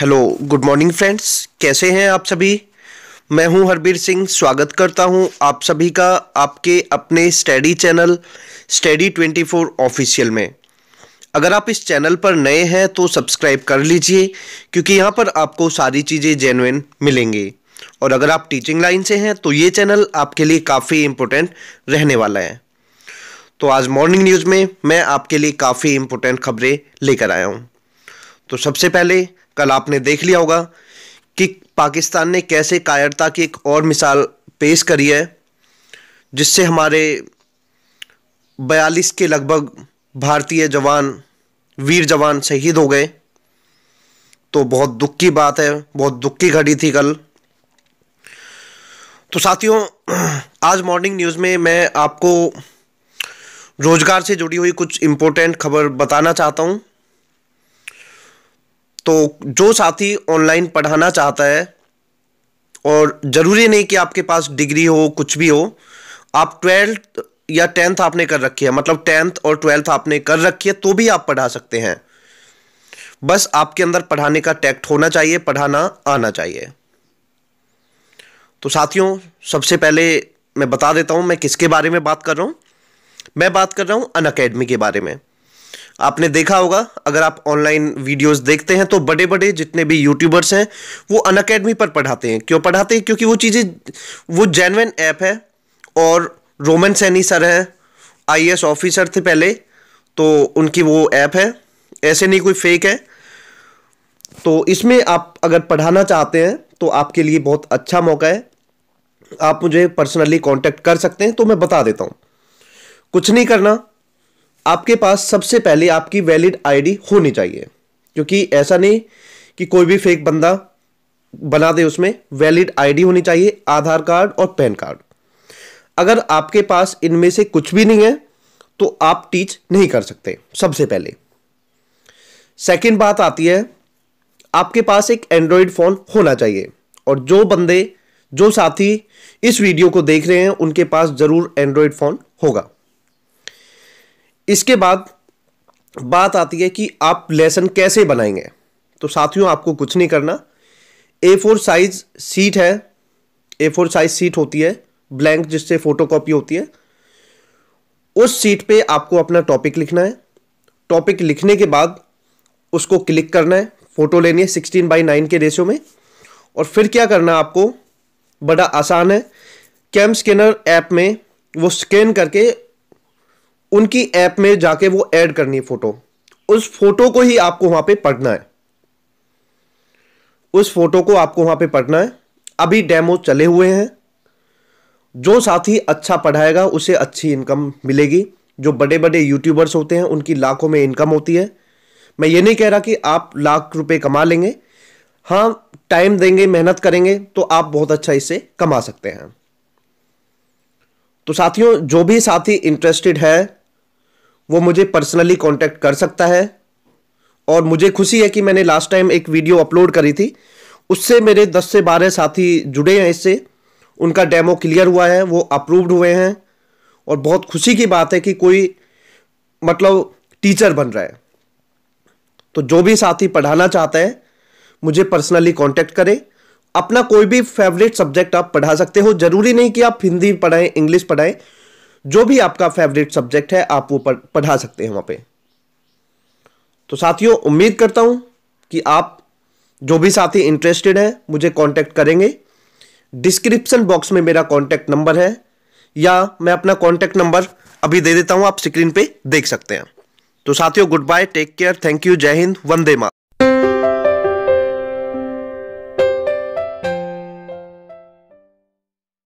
hello good morning friends कैसे हैं आप सभी मैं हूं हरबीर सिंह स्वागत करता हूं आप सभी का आपके अपने स्टडी चैनल स्टडी 24 ऑफिशियल में अगर आप इस चैनल पर नए हैं तो सब्सक्राइब कर लीजिए क्योंकि यहां पर आपको सारी चीज़ें जेनुइन मिलेंगी और अगर आप टीचिंग लाइन से हैं तो ये चैनल आपके लिए काफ़ी इम्पोर्टेंट रहने वाला है तो आज मॉर्निंग न्यूज़ में मैं आपके लिए काफ़ी इम्पोर्टेंट खबरें लेकर आया हूँ तो सबसे पहले कल आपने देख लिया होगा कि पाकिस्तान ने कैसे कायरता की एक और मिसाल पेश करी है जिससे हमारे बयालीस के लगभग भारतीय जवान वीर जवान शहीद हो गए तो बहुत दुख की बात है बहुत दुख की घड़ी थी कल तो साथियों आज मॉर्निंग न्यूज़ में मैं आपको रोज़गार से जुड़ी हुई कुछ इम्पोर्टेंट खबर बताना चाहता हूँ तो जो साथी ऑनलाइन पढ़ाना चाहता है और ज़रूरी नहीं कि आपके पास डिग्री हो कुछ भी हो आप ट्वेल्थ या टेंथ आपने कर रखी है मतलब टेंथ और ट्वेल्थ आपने कर रखी है तो भी आप पढ़ा सकते हैं बस आपके अंदर पढ़ाने का टैक्ट होना चाहिए पढ़ाना आना चाहिए तो साथियों सबसे पहले मैं बता देता हूं मैं किसके बारे में बात कर रहा हूं मैं बात कर रहा हूं अन अकेडमी के बारे में आपने देखा होगा अगर आप ऑनलाइन वीडियोस देखते हैं तो बड़े बड़े जितने भी यूट्यूबर्स हैं वो अन पर पढ़ाते हैं क्यों पढ़ाते हैं क्योंकि वो चीज़ें वो जैनवन ऐप है और रोमन सैनी सर हैं आई ऑफिसर थे पहले तो उनकी वो ऐप है ऐसे नहीं कोई फेक है तो इसमें आप अगर पढ़ाना चाहते हैं तो आपके लिए बहुत अच्छा मौका है आप मुझे पर्सनली कांटेक्ट कर सकते हैं तो मैं बता देता हूँ कुछ नहीं करना आपके पास सबसे पहले आपकी वैलिड आईडी होनी चाहिए क्योंकि ऐसा नहीं कि कोई भी फेक बंदा बना दे उसमें वैलिड आईडी होनी चाहिए आधार कार्ड और पैन कार्ड अगर आपके पास इनमें से कुछ भी नहीं है तो आप टीच नहीं कर सकते सबसे पहले सेकंड बात आती है आपके पास एक एंड्रॉयड फ़ोन होना चाहिए और जो बंदे जो साथी इस वीडियो को देख रहे हैं उनके पास ज़रूर एंड्रॉयड फ़ोन होगा इसके बाद बात आती है कि आप लेसन कैसे बनाएंगे तो साथियों आपको कुछ नहीं करना ए फोर साइज सीट है ए फोर साइज सीट होती है ब्लैंक जिससे फोटो कॉपी होती है उस सीट पे आपको अपना टॉपिक लिखना है टॉपिक लिखने के बाद उसको क्लिक करना है फ़ोटो लेनी है सिक्सटीन बाई नाइन के रेशियो में और फिर क्या करना आपको बड़ा आसान है कैम स्कैनर ऐप में वो स्कैन करके उनकी ऐप में जाके वो ऐड करनी है फोटो उस फोटो को ही आपको वहां पे पढ़ना है उस फोटो को आपको वहां पे पढ़ना है अभी डेमो चले हुए हैं जो साथी अच्छा पढ़ाएगा उसे अच्छी इनकम मिलेगी जो बड़े बड़े यूट्यूबर्स होते हैं उनकी लाखों में इनकम होती है मैं ये नहीं कह रहा कि आप लाख रुपए कमा लेंगे हाँ टाइम देंगे मेहनत करेंगे तो आप बहुत अच्छा इससे कमा सकते हैं तो साथियों जो भी साथी इंटरेस्टेड है वो मुझे पर्सनली कॉन्टैक्ट कर सकता है और मुझे खुशी है कि मैंने लास्ट टाइम एक वीडियो अपलोड करी थी उससे मेरे 10 से 12 साथी जुड़े हैं इससे उनका डेमो क्लियर हुआ है वो अप्रूव्ड हुए हैं और बहुत खुशी की बात है कि कोई मतलब टीचर बन रहा है तो जो भी साथी पढ़ाना चाहता है मुझे पर्सनली कॉन्टैक्ट करें अपना कोई भी फेवरेट सब्जेक्ट आप पढ़ा सकते हो ज़रूरी नहीं कि आप हिंदी पढ़ाएं इंग्लिश पढ़ाएं जो भी आपका फेवरेट सब्जेक्ट है आप वो पढ़ा सकते हैं वहां पे तो साथियों उम्मीद करता हूं कि आप जो भी साथी इंटरेस्टेड हैं मुझे कांटेक्ट करेंगे डिस्क्रिप्शन बॉक्स में मेरा कांटेक्ट नंबर है या मैं अपना कांटेक्ट नंबर अभी दे देता हूं आप स्क्रीन पे देख सकते हैं तो साथियों good bye take care thank you जय हिंद वंदे मा